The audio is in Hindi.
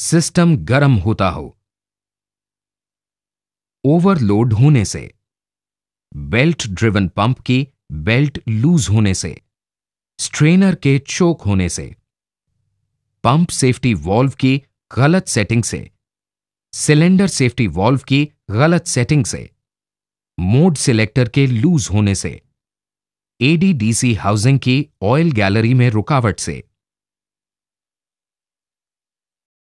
सिस्टम गर्म होता हो ओवरलोड होने से बेल्ट ड्रिवन पंप की बेल्ट लूज होने से स्ट्रेनर के चोक होने से पंप सेफ्टी वॉल्व की गलत सेटिंग से सिलेंडर सेफ्टी वॉल्व की गलत सेटिंग से मोड सिलेक्टर के लूज होने से एडीडीसी हाउसिंग की ऑयल गैलरी में रुकावट से